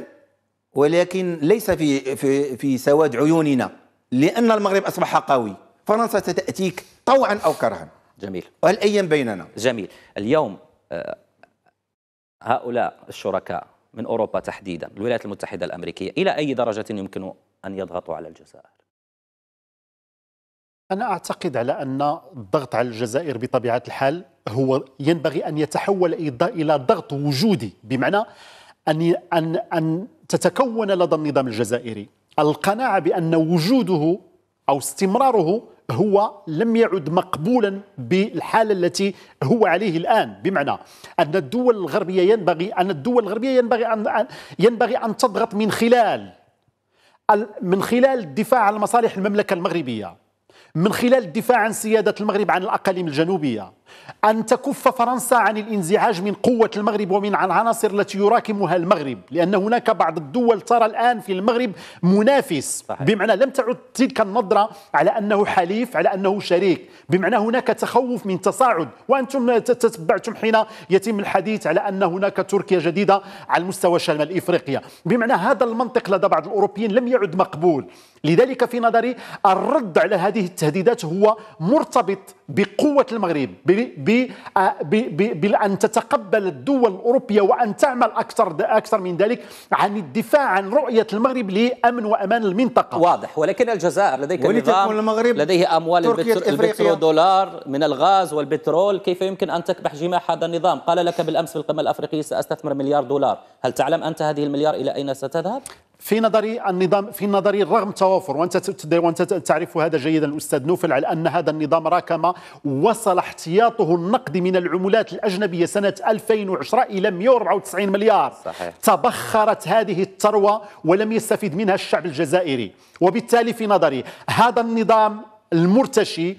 ولكن ليس في في في سواد عيوننا لان المغرب اصبح قوي فرنسا ستاتيك طوعا او كرها جميل والايام بيننا جميل اليوم آه، هؤلاء الشركاء من اوروبا تحديدا الولايات المتحده الامريكيه الى اي درجه يمكن ان يضغطوا على الجزائر أنا أعتقد على أن الضغط على الجزائر بطبيعة الحال هو ينبغي أن يتحول إلى ضغط وجودي بمعنى أن أن أن تتكون لدى النظام الجزائري القناعة بأن وجوده أو استمراره هو لم يعد مقبولا بالحالة التي هو عليه الآن بمعنى أن الدول الغربية ينبغي أن الدول الغربية ينبغي أن ينبغي أن تضغط من خلال من خلال الدفاع عن مصالح المملكة المغربية من خلال الدفاع عن سيادة المغرب عن الأقاليم الجنوبية أن تكف فرنسا عن الانزعاج من قوة المغرب ومن العناصر التي يراكمها المغرب لأن هناك بعض الدول ترى الآن في المغرب منافس صحيح. بمعنى لم تعد تلك النظرة على أنه حليف على أنه شريك بمعنى هناك تخوف من تصاعد وأنتم تتبعتم حين يتم الحديث على أن هناك تركيا جديدة على المستوى شمال إفريقيا بمعنى هذا المنطق لدى بعض الأوروبيين لم يعد مقبول لذلك في نظري الرد على هذه التهديدات هو مرتبط بقوة المغرب بأن آه، تتقبل الدول الأوروبية وأن تعمل أكثر أكثر من ذلك عن الدفاع عن رؤية المغرب لأمن وأمان المنطقة واضح ولكن الجزائر لديك نظام المغرب لديه أموال البترو دولار من الغاز والبترول كيف يمكن أن تكبح جماح هذا النظام قال لك بالأمس في القمة الأفريقية سأستثمر مليار دولار هل تعلم أنت هذه المليار إلى أين ستذهب؟ في نظري النظام في نظري رغم توافر وانت وانت تعرف هذا جيدا استاذ نوفل على ان هذا النظام راكم وصل احتياطه النقدي من العملات الاجنبيه سنه 2010 الى 194 مليار صحيح. تبخرت هذه الثروه ولم يستفيد منها الشعب الجزائري وبالتالي في نظري هذا النظام المرتشي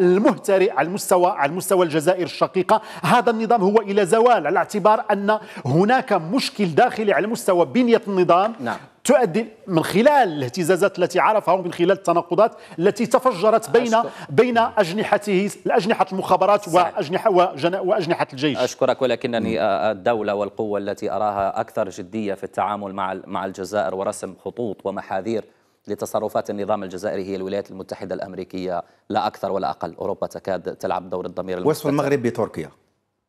المهترئ على المستوى على مستوى الجزائر الشقيقة هذا النظام هو إلى زوال على اعتبار أن هناك مشكل داخلي على مستوى بنية النظام نعم. تؤدي من خلال الاهتزازات التي عرفها ومن خلال التناقضات التي تفجرت بين أشكر. بين اجنحته اجنحه المخابرات واجنحه واجنحه الجيش اشكرك ولكنني الدوله والقوه التي اراها اكثر جديه في التعامل مع مع الجزائر ورسم خطوط ومحاذير لتصرفات النظام الجزائري هي الولايات المتحدة الأمريكية لا أكثر ولا أقل أوروبا تكاد تلعب دور الضمير وصف المغرب بتركيا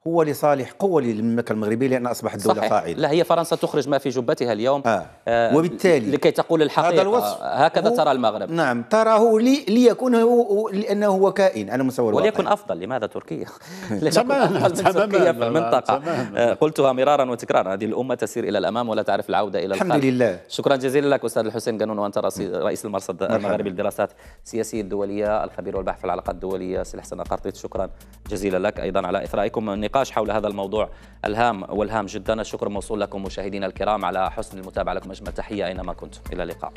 هو لصالح قوة للمملكة المغربية لأن أصبحت دولة صحيح. قاعدة لا هي فرنسا تخرج ما في جبتها اليوم آه. آه وبالتالي لكي تقول الحقيقة هذا الوصف هكذا ترى المغرب نعم تراه لي ليكون هو لأنه هو كائن أنا مستوى الواقع وليكن أفضل لماذا تركيا؟ تماما تركيا في المنطقة آه، قلتها مرارا وتكرارا هذه الأمة تسير إلى الأمام ولا تعرف العودة إلى الحمد الحمد لله شكرا جزيلا لك أستاذ الحسين قانون وأنت نعم. رئيس المرصد المغربي للدراسات السياسية الدولية الخبير والباحث في العلاقات الدولية سي حسن قرطيط شكرا جزيلا لك أيضا على إثرائكم النقاش النقاش حول هذا الموضوع الهام والهام جدا الشكر موصول لكم مشاهدينا الكرام على حسن المتابعة لكم أجمل تحية أينما كنتم إلى اللقاء